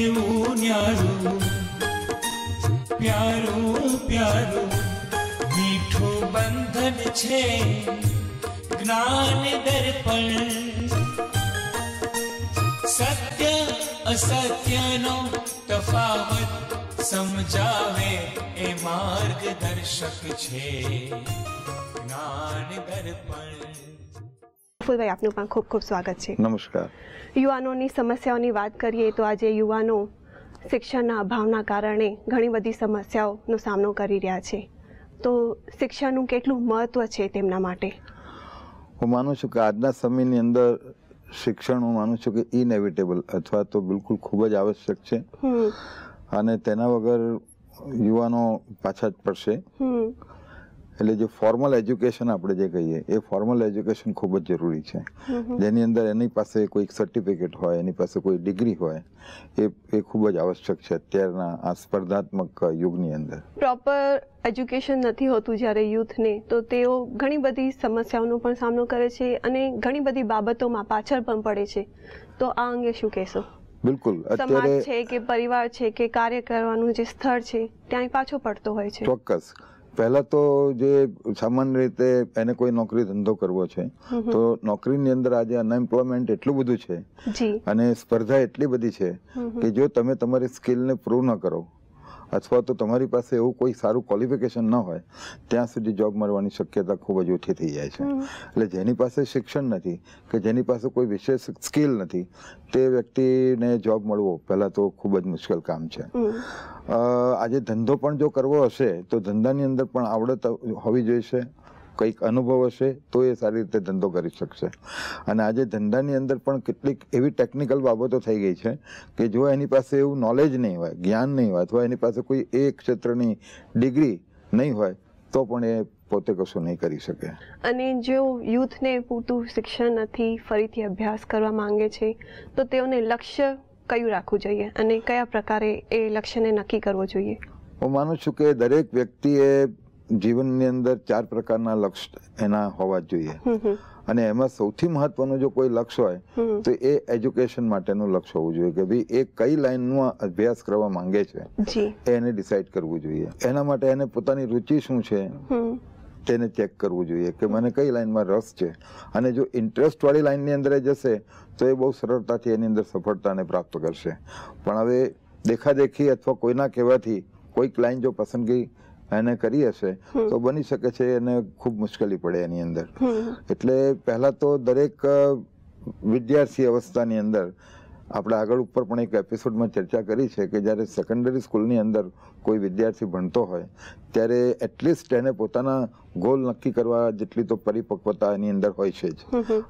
એવું ન્યારું પ્યારું પ્યારું મીઠું બંધન છે જ્ઞાન દર્પણ સત્ય અસત્યનો તફાવત સમજાવે એ માર્ગદર્શક છે જ્ઞાન દર્પણ ફૂલભાઈ આપનું પણ ખૂબ ખૂબ સ્વાગત છે નમસ્કાર યુવાનોની સમસ્યાઓની વાત કરીએ તો આજે યુવાનો શિક્ષણના અભાવના કારણે ઘણી બધી સમસ્યાઓનો સામનો કરી રહ્યા છે તો શિક્ષણનું કેટલું મહત્વ છે તેમના માટે હું માનું છું કે આજના સમયની અંદર શિક્ષણ હું માનું છું કે ઇનેવિટેબલ અથવા તો બિલકુલ ખૂબ જ આવશ્યક છે અને તેના વગર યુવાનો પાછા જ પડશે એટલે જે ફોર્મલ એજ્યુકેશન આપણે જે કહીએ એ ફોર્મલ એજ્યુકેશન ખૂબ જ જરૂરી છે જેની અંદર એની પાસે કોઈક સર્ટિફિકેટ હોય એની પાસે કોઈ ડિગ્રી હોય એ એ ખૂબ જ આવશ્યક છે અત્યારના આ સ્પર્ધાત્મક યુગની અંદર પ્રોપર એજ્યુકેશન નથી હોતું જ્યારે યુથને તો તેઓ ઘણી બધી સમસ્યાઓનો પણ સામનો કરે છે અને ઘણી બધી બાબતોમાં પાછળ પણ પડે છે તો આ અંગે શું કહેશો બિલકુલ સમાજ છે કે પરિવાર છે કે કાર્ય કરવાનું જે સ્થળ છે ત્યાં પાછો પડતો હોય છે ચોક્કસ પહેલા તો જે સામાન્ય રીતે એને કોઈ નોકરી ધંધો કરવો છે તો નોકરીની અંદર આજે અનએમ્પ્લોયમેન્ટ એટલું બધું છે અને સ્પર્ધા એટલી બધી છે કે જો તમે તમારી સ્કિલને પ્રૂવ ન કરો અથવા તો તમારી પાસે એવું કોઈ સારું ક્વોલિફિકેશન ન હોય ત્યાં સુધી જોબ મળવાની શક્યતા ખૂબ જ ઓછી થઈ જાય છે એટલે જેની પાસે શિક્ષણ નથી કે જેની પાસે કોઈ વિશેષ સ્કિલ નથી તે વ્યક્તિને જોબ મળવો પહેલાં તો ખૂબ જ મુશ્કેલ કામ છે આજે ધંધો પણ જો કરવો હશે તો ધંધાની અંદર પણ આવડત હોવી જોઈશે કંઈક અનુભવ હશે તો એ સારી રીતે ધંધો કરી શકશે અને આજે ધંધાની અંદર પણ કેટલીક એવી ટેકનિકલ બાબતો થઈ ગઈ છે કે જો એની પાસે એવું નોલેજ નહીં હોય જ્ઞાન નહીં હોય અથવા એની પાસે કોઈ એ ક્ષેત્રની ડિગ્રી નહીં હોય તો પણ એ પોતે કશું નહીં કરી શકે અને જો યુથને પૂરતું શિક્ષણ નથી ફરીથી અભ્યાસ કરવા માંગે છે તો તેઓને લક્ષ્ય કયું રાખવું જોઈએ અને કયા પ્રકારે એ લક્ષ્યને નક્કી કરવો જોઈએ હું માનું છું કે દરેક વ્યક્તિએ જીવનની અંદર ચાર પ્રકારના લક્ષ્ય એના હોવા જોઈએ અને એમાં સૌથી મહત્વનું જો કોઈ લક્ષ્ય હોય તો એ એજ્યુકેશન માટેનું લક્ષ્ય હોવું જોઈએ કે ભાઈ એ કઈ લાઈનમાં અભ્યાસ કરવા માંગે છે એને ડિસાઈડ કરવું જોઈએ એના માટે એને પોતાની રુચિ શું છે તેને ચેક કરવું જોઈએ કે મને કઈ લાઈનમાં રસ છે અને જો ઇન્ટરેસ્ટ ઇન્ટરેસ્ટવાળી લાઈનની અંદર જશે તો એ બહુ સરળતાથી એની અંદર સફળતાને પ્રાપ્ત કરશે પણ હવે દેખાદેખી અથવા કોઈના કહેવાથી કોઈક લાઈન જો પસંદગી એને કરી હશે તો બની શકે છે એને ખૂબ મુશ્કેલી પડે એની અંદર એટલે પહેલાં તો દરેક વિદ્યાર્થી અવસ્થાની અંદર આપણે આગળ ઉપર પણ એક એપિસોડમાં ચર્ચા કરી છે કે જ્યારે સેકન્ડરી સ્કૂલની અંદર કોઈ વિદ્યાર્થી ભણતો હોય ત્યારે એટલીસ્ટ એને પોતાના ગોલ નક્કી કરવા જેટલી તો પરિપક્વતા એની અંદર હોય છે જ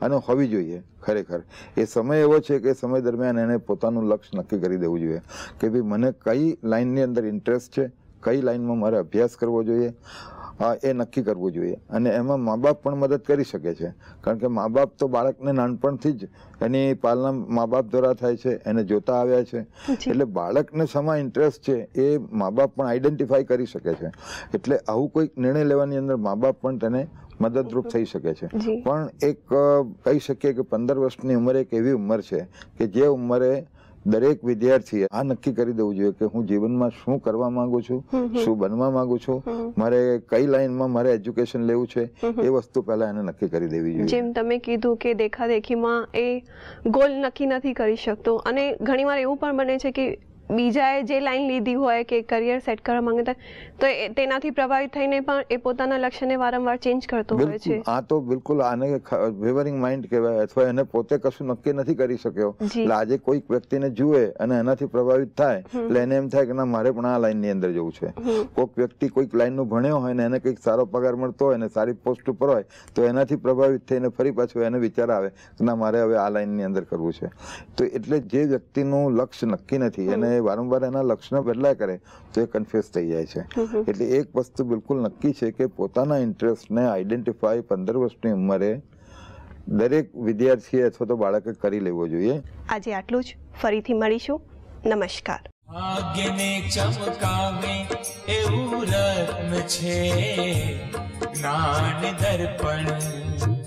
અને હોવી જોઈએ ખરેખર એ સમય એવો છે કે સમય દરમિયાન એને પોતાનું લક્ષ્ય નક્કી કરી દેવું જોઈએ કે ભાઈ મને કઈ લાઇનની અંદર ઇન્ટરેસ્ટ છે કઈ લાઈનમાં મારે અભ્યાસ કરવો જોઈએ એ નક્કી કરવું જોઈએ અને એમાં મા બાપ પણ મદદ કરી શકે છે કારણ કે મા બાપ તો બાળકને નાનપણથી જ એની પાલના મા બાપ દ્વારા થાય છે એને જોતા આવ્યા છે એટલે બાળકને શામાં ઇન્ટરેસ્ટ છે એ મા બાપ પણ આઈડેન્ટિફાઈ કરી શકે છે એટલે આવું કોઈક નિર્ણય લેવાની અંદર મા બાપ પણ તેને મદદરૂપ થઈ શકે છે પણ એક કહી શકીએ કે પંદર વર્ષની ઉંમર એક એવી ઉંમર છે કે જે ઉંમરે દરેક વિદ્યાર્થીએ આ નક્કી કરી દેવું જોઈએ કે હું જીવનમાં શું કરવા માંગુ છું શું બનવા માંગુ છું મારે કઈ લાઈનમાં મારે એજ્યુકેશન લેવું છે એ વસ્તુ પહેલા એને નક્કી કરી દેવી જોઈએ જેમ તમે કીધું કે દેખાદેખીમાં એ ગોલ નક્કી નથી કરી શકતો અને ઘણીવાર એવું પણ બને છે કે બીજાએ જે લાઈન લીધી હોય કે કરિયર સેટ કરવા માંગતા તો તેનાથી પ્રભાવિત થઈને પણ એ પોતાના લક્ષ્યને વારંવાર ચેન્જ કરતો હોય છે આ તો બિલકુલ આને વેવરિંગ માઇન્ડ કહેવાય અથવા એને પોતે કશું નક્કી નથી કરી શક્યો એટલે આજે કોઈક વ્યક્તિને જુએ અને એનાથી પ્રભાવિત થાય એટલે એને એમ થાય કે ના મારે પણ આ લાઈનની અંદર જવું છે કોઈક વ્યક્તિ કોઈક લાઈનનું ભણ્યો હોય ને એને કંઈક સારો પગાર મળતો હોય ને સારી પોસ્ટ ઉપર હોય તો એનાથી પ્રભાવિત થઈને ફરી પાછું એને વિચાર આવે કે ના મારે હવે આ લાઈનની અંદર કરવું છે તો એટલે જે વ્યક્તિનું લક્ષ્ય નક્કી નથી એને વારંવાર એના લક્ષણ બદલાયા કરે તો એ કન્ફ્યુઝ થઈ જાય છે એટલે એક વસ્તુ બિલકુલ નક્કી છે કે પોતાના ઇન્ટરેસ્ટને આઈડેન્ટિફાઈ પંદર વર્ષની ઉંમરે દરેક વિદ્યાર્થીએ અથવા તો બાળકે કરી લેવો જોઈએ આજે આટલું જ ફરીથી મળીશું નમસ્કાર ભાગ્યને ચમકાવે એવું રત્ન છે જ્ઞાન દર્પણ